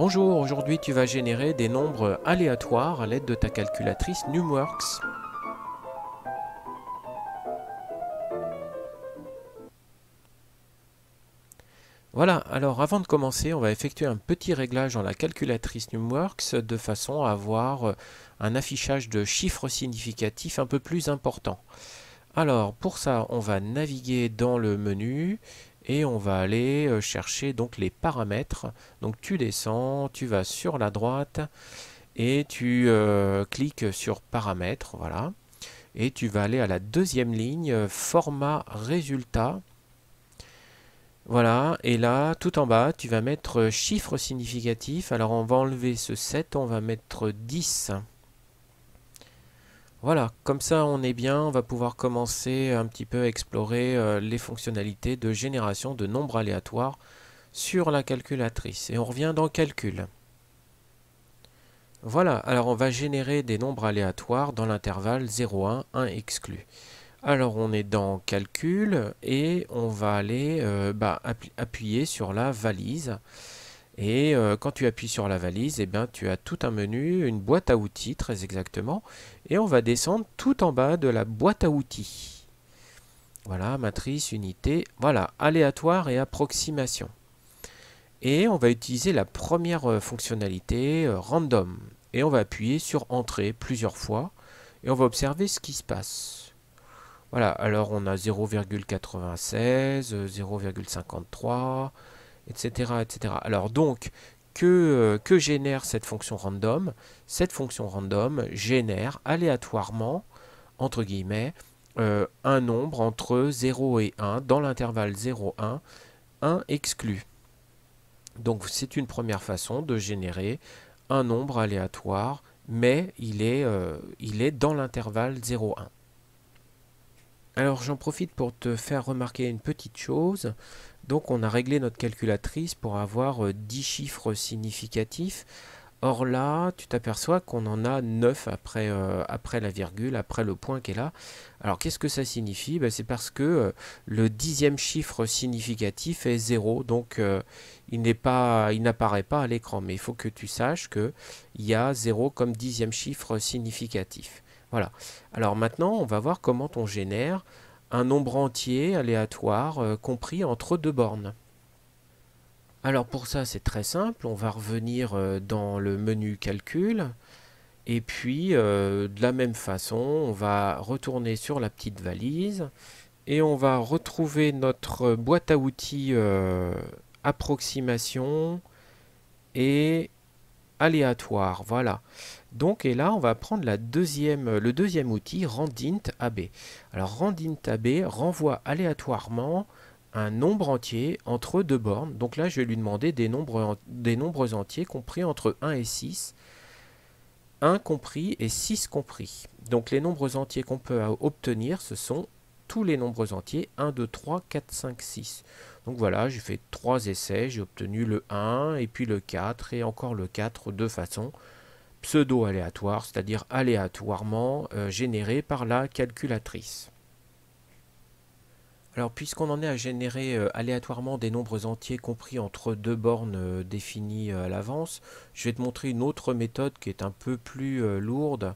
Bonjour, aujourd'hui tu vas générer des nombres aléatoires à l'aide de ta calculatrice NumWorks. Voilà, alors avant de commencer, on va effectuer un petit réglage dans la calculatrice NumWorks de façon à avoir un affichage de chiffres significatifs un peu plus important. Alors pour ça, on va naviguer dans le menu et on va aller euh, chercher donc les paramètres. Donc tu descends, tu vas sur la droite et tu euh, cliques sur paramètres, voilà. Et tu vas aller à la deuxième ligne, euh, format résultat. Voilà, et là, tout en bas, tu vas mettre chiffre significatif. Alors on va enlever ce 7, on va mettre 10. Voilà, comme ça on est bien, on va pouvoir commencer un petit peu à explorer euh, les fonctionnalités de génération de nombres aléatoires sur la calculatrice. Et on revient dans Calcul. Voilà, alors on va générer des nombres aléatoires dans l'intervalle 0, 1 exclu. Alors on est dans Calcul et on va aller euh, bah, appuyer sur la valise. Et euh, quand tu appuies sur la valise, eh tu as tout un menu, une boîte à outils très exactement. Et on va descendre tout en bas de la boîte à outils. Voilà, matrice, unité, voilà, aléatoire et approximation. Et on va utiliser la première euh, fonctionnalité, euh, random. Et on va appuyer sur entrée plusieurs fois. Et on va observer ce qui se passe. Voilà, alors on a 0,96, 0,53 etc., etc. Alors donc, euh, que, génère cette fonction random Cette fonction random génère aléatoirement, entre guillemets, euh, un nombre entre 0 et 1, dans l'intervalle 0, 1, 1 exclu. Donc c'est une première façon de générer un nombre aléatoire, mais il est, euh, il est dans l'intervalle 0, 1. Alors j'en profite pour te faire remarquer une petite chose. Donc on a réglé notre calculatrice pour avoir 10 euh, chiffres significatifs. Or là, tu t'aperçois qu'on en a 9 après, euh, après la virgule, après le point qui est là. Alors qu'est-ce que ça signifie ben, C'est parce que euh, le dixième chiffre significatif est 0, donc il n'apparaît pas, pas à l'écran. Mais il faut que tu saches qu'il y a 0 comme dixième chiffre significatif. Voilà. Alors maintenant, on va voir comment on génère un nombre entier aléatoire euh, compris entre deux bornes. Alors pour ça, c'est très simple. On va revenir euh, dans le menu calcul. Et puis, euh, de la même façon, on va retourner sur la petite valise et on va retrouver notre boîte à outils approximation et aléatoire. Voilà. Donc, et là, on va prendre euh, le deuxième outil, randint AB. Alors, randint AB renvoie aléatoirement un nombre entier entre deux bornes. Donc là, je vais lui demander des nombres, des nombres entiers compris entre 1 et 6. 1 compris et 6 compris. Donc les nombres entiers qu'on peut obtenir, ce sont tous les nombres entiers, 1, 2, 3, 4, 5, 6. Donc voilà, j'ai fait trois essais, j'ai obtenu le 1 et puis le 4 et encore le 4 de façon pseudo-aléatoire, c'est-à-dire aléatoirement euh, généré par la calculatrice. Alors puisqu'on en est à générer euh, aléatoirement des nombres entiers compris entre deux bornes euh, définies à l'avance, je vais te montrer une autre méthode qui est un peu plus lourde,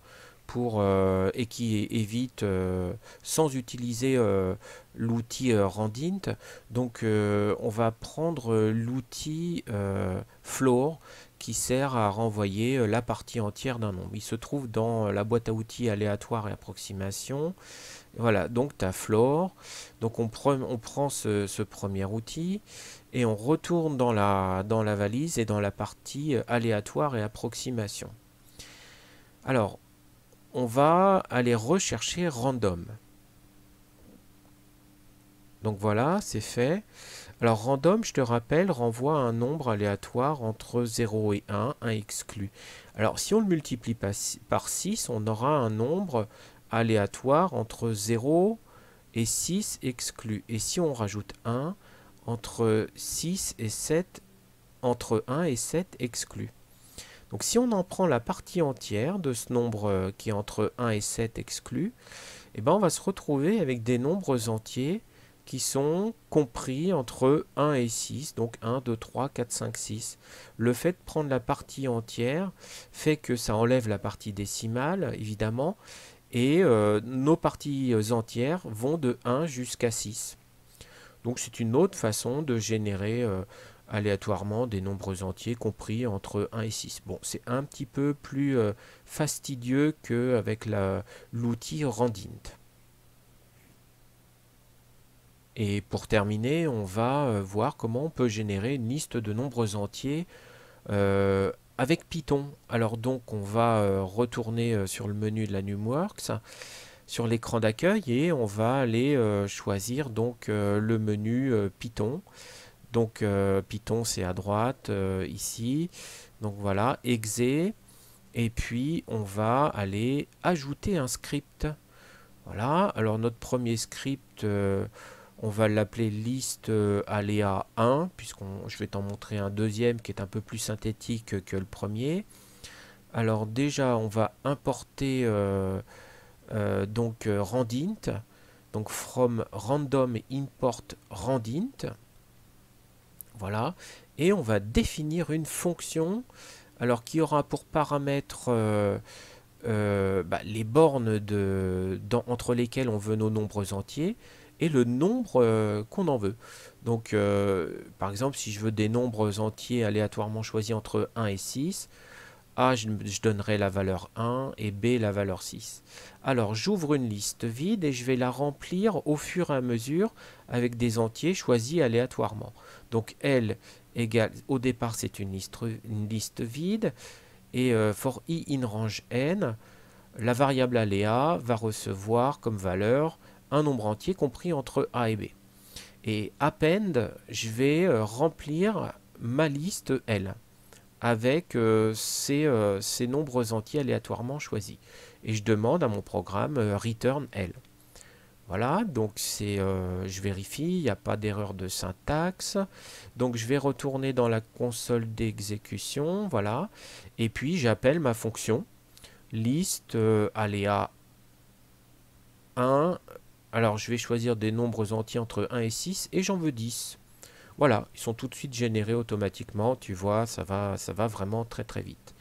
euh, et qui évite euh, sans utiliser euh, l'outil Randint. Donc on va prendre l'outil Floor qui sert à renvoyer la partie entière d'un nombre. Il se trouve dans la boîte à outils aléatoire et approximation. Voilà, donc tu as floor. Donc on, on prend ce, premier outil et on retourne dans la, dans la valise et dans la partie aléatoire et approximation. Alors, on va aller rechercher random. Donc voilà, c'est fait. Alors random, je te rappelle, renvoie un nombre aléatoire entre 0 et 1, 1 exclu. Alors si on le multiplie par 6, on aura un nombre aléatoire entre 0 et 6 exclu. Et si on rajoute 1, entre 6 et 7, entre 1 et 7 exclu. Donc si on en prend la partie entière de ce nombre euh, qui est entre 1 et 7 exclu, eh ben, on va se retrouver avec des nombres entiers qui sont compris entre 1 et 6, donc 1, 2, 3, 4, 5, 6. Le fait de prendre la partie entière fait que ça enlève la partie décimale, évidemment, et euh, nos parties entières vont de 1 jusqu'à 6. Donc c'est une autre façon de générer euh, aléatoirement des nombres entiers compris entre 1 et 6. Bon, c'est un petit peu plus euh, fastidieux qu'avec l'outil Randint. Et pour terminer, on va euh, voir comment on peut générer une liste de nombres entiers euh, avec Python. Alors donc, on va retourner sur le menu de la NumWorks sur l'écran d'accueil et on va aller choisir donc le menu Python donc euh, Python c'est à droite euh, ici. Donc voilà, exe. Et puis on va aller ajouter un script. Voilà, alors notre premier script, euh, on va l'appeler liste aléa 1, puisque je vais t'en montrer un deuxième qui est un peu plus synthétique que le premier. Alors déjà, on va importer donc randint, donc from random import randint. Voilà. Et on va définir une fonction alors qui aura pour paramètre euh, euh, bah, les bornes entre lesquelles on veut nos nombres entiers et le nombre euh, qu'on en veut. Donc par exemple si je veux des nombres entiers aléatoirement choisis entre 1 et 6, a, je, donnerai la valeur 1 et B, la valeur 6. Alors, j'ouvre une liste vide et je vais la remplir au fur et à mesure avec des entiers choisis aléatoirement. Donc, L égale, au départ, c'est une liste, vide et euh, for i in range n, la variable aléa va recevoir comme valeur un nombre entier compris entre a et b. Et append, je vais euh, remplir ma liste L avec euh, euh, ces, nombres entiers aléatoirement choisis. Et je demande à mon programme euh, return L. Voilà, donc c'est, je vérifie, il n'y a pas d'erreur de syntaxe. Donc je vais retourner dans la console d'exécution, voilà. Et puis j'appelle ma fonction liste aléa 1. Alors je vais choisir des nombres entiers entre 1 et 6 et j'en veux 10. Voilà, ils sont tout de suite générés automatiquement, tu vois, ça va, ça va vraiment très très vite.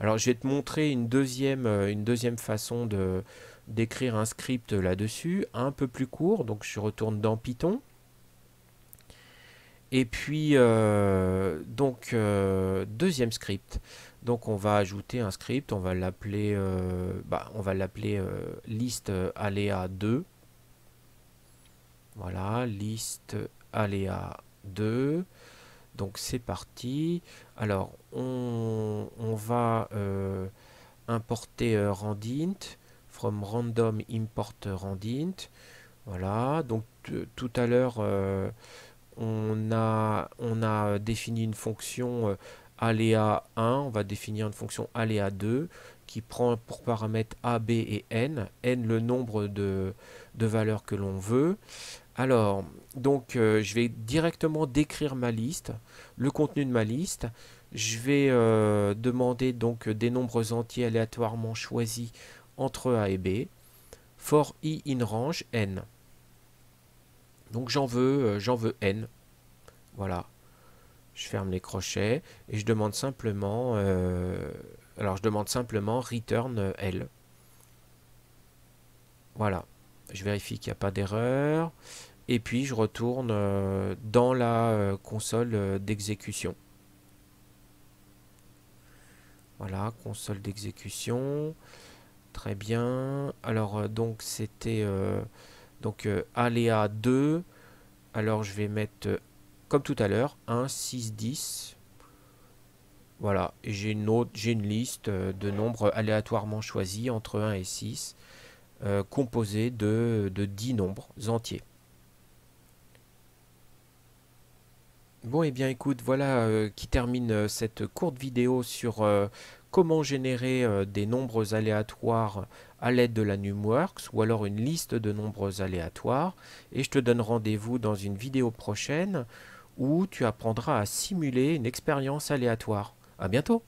Alors je vais te montrer une deuxième, euh, une deuxième façon d'écrire un script là-dessus, un peu plus court, donc je retourne dans Python. Et puis, euh, donc, euh, deuxième script. Donc, on va ajouter un script, on va l'appeler bah, on va l'appeler liste aléa 2. Voilà, liste aléa 2. Donc c'est parti. Alors on, va euh, importer euh, randint from random import euh, randint. Voilà. Donc tout à l'heure on a on a défini une fonction aléa 1. On va définir une fonction aléa 2 qui prend pour paramètres a, b et n. n le nombre de de valeurs que l'on veut. Alors, donc, euh, je vais directement décrire ma liste, le contenu de ma liste. Je vais euh, demander donc des nombres entiers aléatoirement choisis entre A et B. For i in range n. Donc j'en veux, euh, j'en veux n. Voilà. Je ferme les crochets et je demande simplement, alors je demande simplement return l. Voilà. Je vérifie qu'il n'y a pas d'erreur. Et puis je retourne euh, dans la euh, console euh, d'exécution. Voilà, console d'exécution. Très bien. Alors donc c'était donc aléa 2. Alors je vais mettre comme tout à l'heure 1 6 10. Voilà, j'ai une autre j'ai une liste de nombres aléatoirement choisis entre 1 et 6. Euh, composé de, de 10 nombres entiers. Bon, et eh bien écoute, voilà euh, qui termine euh, cette courte vidéo sur comment générer des nombres aléatoires à l'aide de la NumWorks ou alors une liste de nombres aléatoires. Et je te donne rendez-vous dans une vidéo prochaine où tu apprendras à simuler une expérience aléatoire. À bientôt